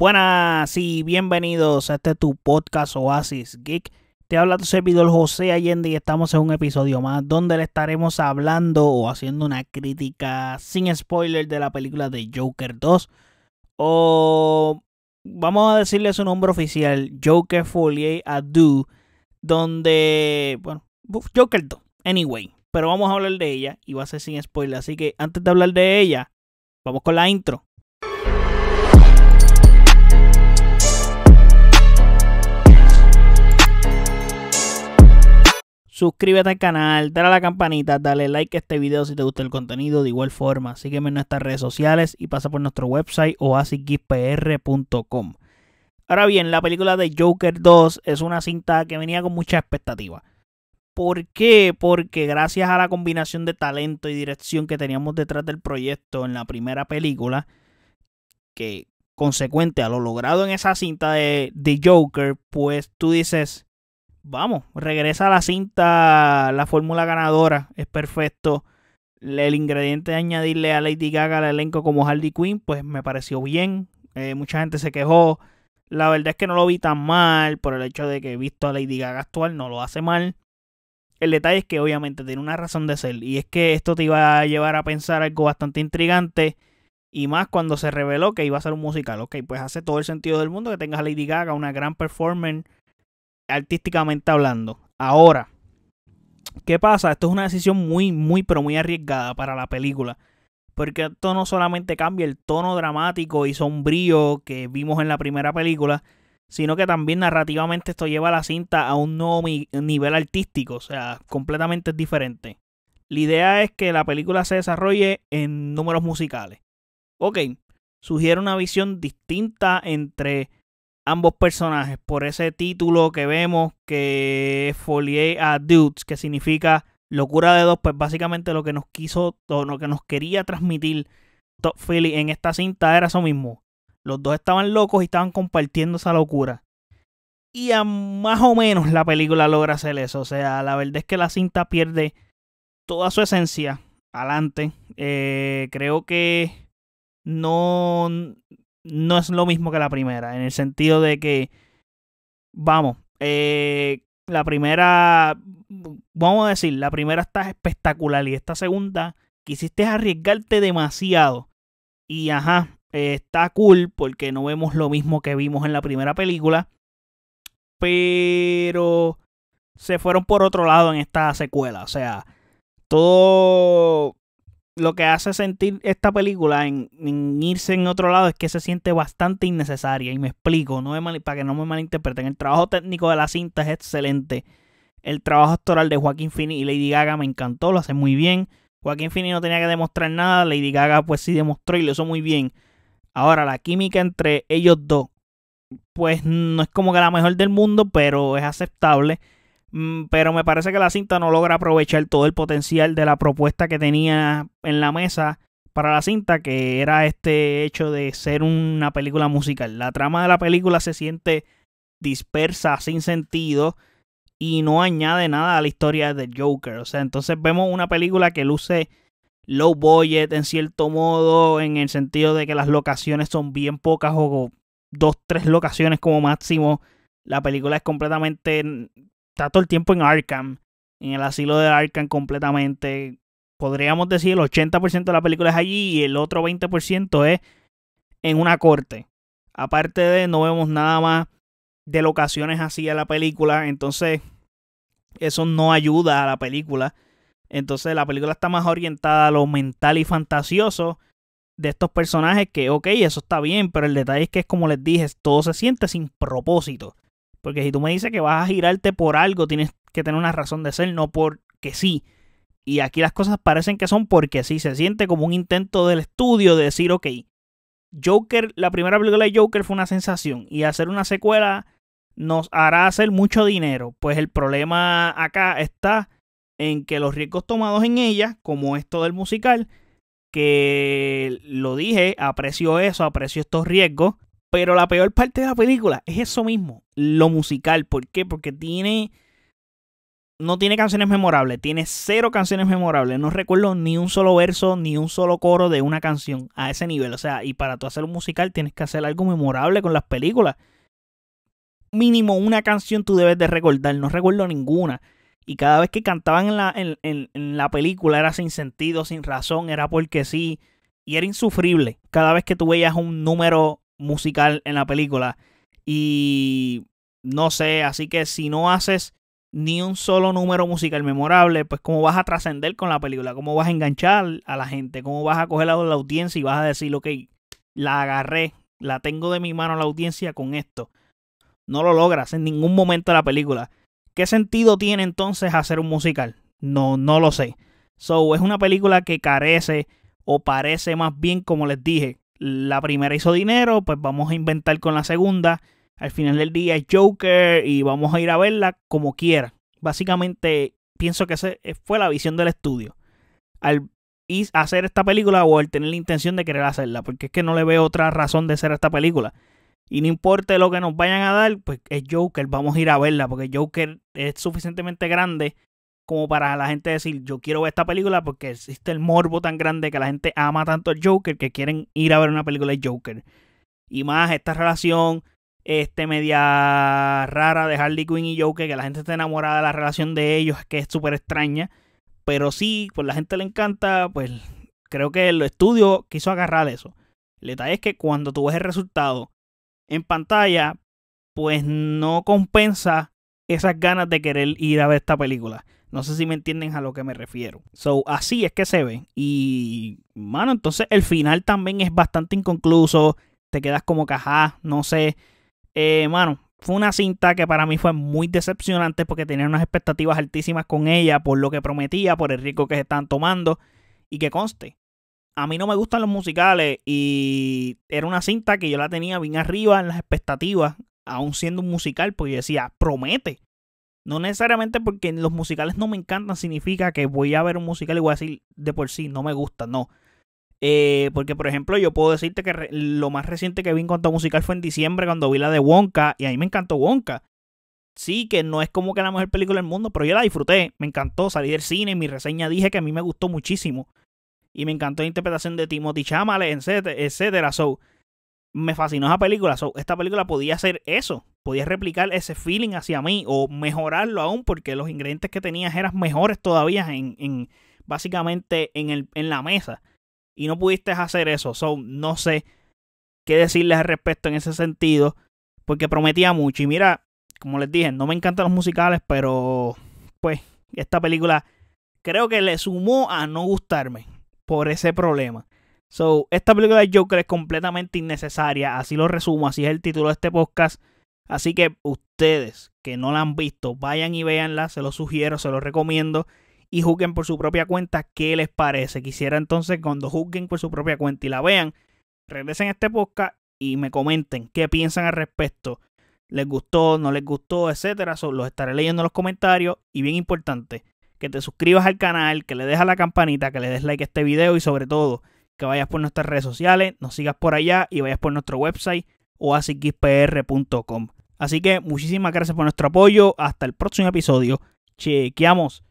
Buenas y bienvenidos a este tu podcast Oasis Geek. Te habla tu servidor José Allende y estamos en un episodio más donde le estaremos hablando o haciendo una crítica sin spoiler de la película de Joker 2. O vamos a decirle su nombre oficial, Joker Folie Adu donde, bueno, Joker 2, anyway. Pero vamos a hablar de ella y va a ser sin spoiler. Así que antes de hablar de ella, vamos con la intro. Suscríbete al canal, dale a la campanita, dale like a este video si te gusta el contenido. De igual forma, sígueme en nuestras redes sociales y pasa por nuestro website oasispr.com. Ahora bien, la película de Joker 2 es una cinta que venía con mucha expectativa. ¿Por qué? Porque gracias a la combinación de talento y dirección que teníamos detrás del proyecto en la primera película, que consecuente a lo logrado en esa cinta de, The Joker, pues tú dices, vamos, regresa a la cinta, la fórmula ganadora, es perfecto. El ingrediente de añadirle a Lady Gaga al elenco como Harley Quinn, pues me pareció bien. Eh, mucha gente se quejó. La verdad es que no lo vi tan mal por el hecho de que he visto a Lady Gaga actual, no lo hace mal. El detalle es que obviamente tiene una razón de ser y es que esto te iba a llevar a pensar algo bastante intrigante y más cuando se reveló que iba a ser un musical. Ok, pues hace todo el sentido del mundo que tengas a Lady Gaga, una gran performance artísticamente hablando. Ahora, ¿qué pasa? Esto es una decisión muy, muy, pero muy arriesgada para la película. Porque esto no solamente cambia el tono dramático y sombrío que vimos en la primera película, sino que también narrativamente esto lleva la cinta a un nuevo nivel artístico, o sea, completamente diferente. La idea es que la película se desarrolle en números musicales. Ok, sugiere una visión distinta entre ambos personajes por ese título que vemos que es Folie a Dudes, que significa locura de dos, pues básicamente lo que nos quiso, o lo que nos quería transmitir Top Philly en esta cinta era eso mismo. Los dos estaban locos y estaban compartiendo esa locura. Y a más o menos la película logra hacer eso. O sea, la verdad es que la cinta pierde toda su esencia. Adelante. Eh, creo que no no es lo mismo que la primera, en el sentido de que, vamos, eh, la primera, vamos a decir, la primera está espectacular y esta segunda quisiste arriesgarte demasiado. Y ajá, está cool porque no vemos lo mismo que vimos en la primera película, pero se fueron por otro lado en esta secuela, o sea, todo lo que hace sentir esta película en, irse en otro lado es que se siente bastante innecesaria. Y me explico, no me para que no me malinterpreten. El trabajo técnico de la cinta es excelente. El trabajo actoral de Joaquín Phoenix y Lady Gaga me encantó, lo hace muy bien. Joaquín Phoenix no tenía que demostrar nada, Lady Gaga pues sí demostró y lo hizo muy bien. Ahora, la química entre ellos dos, pues no es como que la mejor del mundo, pero es aceptable. Mm, pero me parece que la cinta no logra aprovechar todo el potencial de la propuesta que tenía en la mesa para la cinta, que era este hecho de ser una película musical. La trama de la película se siente dispersa, sin sentido, y no añade nada a la historia de Joker. O sea, entonces vemos una película que luce low budget en cierto modo, en el sentido de que las locaciones son bien pocas o dos, tres locaciones como máximo. La película es completamente está todo el tiempo en Arkham, en el asilo de Arkham completamente. Podríamos decir el 80% de la película es allí y el otro 20% es en una corte. Aparte de no vemos nada más de locaciones así a la película, entonces eso no ayuda a la película. Entonces la película está más orientada a lo mental y fantasioso de estos personajes que, ok, eso está bien, pero el detalle es que es como les dije, todo se siente sin propósito. Porque si tú me dices que vas a girarte por algo, tienes que tener una razón de ser, no porque sí. Y aquí las cosas parecen que son porque sí. Se siente como un intento del estudio de decir, ok, Joker, la primera película de Joker fue una sensación. Y hacer una secuela nos hará hacer mucho dinero. Pues el problema acá está en que los riesgos tomados en ella, como esto del musical, que lo dije, aprecio eso, aprecio estos riesgos, pero la peor parte de la película es eso mismo, lo musical. ¿Por qué? Porque tiene... No tiene canciones memorables, tiene cero canciones memorables. No recuerdo ni un solo verso, ni un solo coro de una canción a ese nivel. O sea, y para tú hacer un musical tienes que hacer algo memorable con las películas. Mínimo una canción tú debes de recordar, no recuerdo ninguna. Y cada vez que cantaban en la, en, la película era sin sentido, sin razón, era porque sí. Y era insufrible. Cada vez que tú veías un número musical en la película. Y no sé, así que si no haces ni un solo número musical memorable, pues cómo vas a trascender con la película, cómo vas a enganchar a la gente, cómo vas a coger a la audiencia y vas a decir, ok, la agarré, la tengo de mi mano a la audiencia con esto. No lo logras en ningún momento de la película. ¿Qué sentido tiene entonces hacer un musical? No, no lo sé. So, es una película que carece o parece más bien, como les dije, la primera hizo dinero, pues vamos a inventar con la segunda. Al final del día es Joker y vamos a ir a verla como quiera. Básicamente pienso que esa fue la visión del estudio. Al hacer esta película o al tener la intención de querer hacerla, porque es que no le veo otra razón de hacer esta película. Y no importa lo que nos vayan a dar, pues es Joker, vamos a ir a verla, porque Joker es suficientemente grande como para la gente decir, yo quiero ver esta película porque existe el morbo tan grande que la gente ama tanto al Joker que quieren ir a ver una película de Joker. Y más esta relación este media rara de Harley Quinn y Joker, que la gente está enamorada de la relación de ellos, que es súper extraña. Pero sí, pues la gente le encanta, pues creo que el estudio quiso agarrar eso. El detalle es que cuando tú ves el resultado en pantalla, pues no compensa esas ganas de querer ir a ver esta película. No sé si me entienden a lo que me refiero. So, así es que se ve. Y, mano, entonces el final también es bastante inconcluso. Te quedas como cajá, no sé. Eh, mano, fue una cinta que para mí fue muy decepcionante porque tenía unas expectativas altísimas con ella por lo que prometía, por el rico que se están tomando. Y que conste, a mí no me gustan los musicales y era una cinta que yo la tenía bien arriba en las expectativas, aún siendo un musical, porque yo decía, promete. No necesariamente porque los musicales no me encantan significa que voy a ver un musical y voy a decir de por sí, no me gusta, no. Eh, porque, por ejemplo, yo puedo decirte que lo más reciente que vi en cuanto a musical fue en diciembre cuando vi la de Wonka y a me encantó Wonka. Sí, que no es como que la mejor película del mundo, pero yo la disfruté, me encantó, salí del cine y mi reseña dije que a mí me gustó muchísimo. Y me encantó la interpretación de Timothy Chalamet, etcétera, etcétera. So, me fascinó esa película. esta película podía ser eso podías replicar ese feeling hacia mí o mejorarlo aún porque los ingredientes que tenías eran mejores todavía en, en básicamente en, el, en la mesa. Y no pudiste hacer eso. So, no sé qué decirles al respecto en ese sentido porque prometía mucho. Y mira, como les dije, no me encantan los musicales, pero pues esta película creo que le sumó a no gustarme por ese problema. So, esta película de Joker es completamente innecesaria, así lo resumo, así es el título de este podcast. Así que ustedes que no la han visto, vayan y véanla, se lo sugiero, se lo recomiendo y juzguen por su propia cuenta qué les parece. Quisiera entonces cuando juzguen por su propia cuenta y la vean, regresen a este podcast y me comenten qué piensan al respecto. ¿Les gustó, no les gustó, etcétera? los estaré leyendo en los comentarios y bien importante, que te suscribas al canal, que le dejas la campanita, que le des like a este video y sobre todo que vayas por nuestras redes sociales, nos sigas por allá y vayas por nuestro website oasisxpr.com. Así que muchísimas gracias por nuestro apoyo. Hasta el próximo episodio. Chequeamos.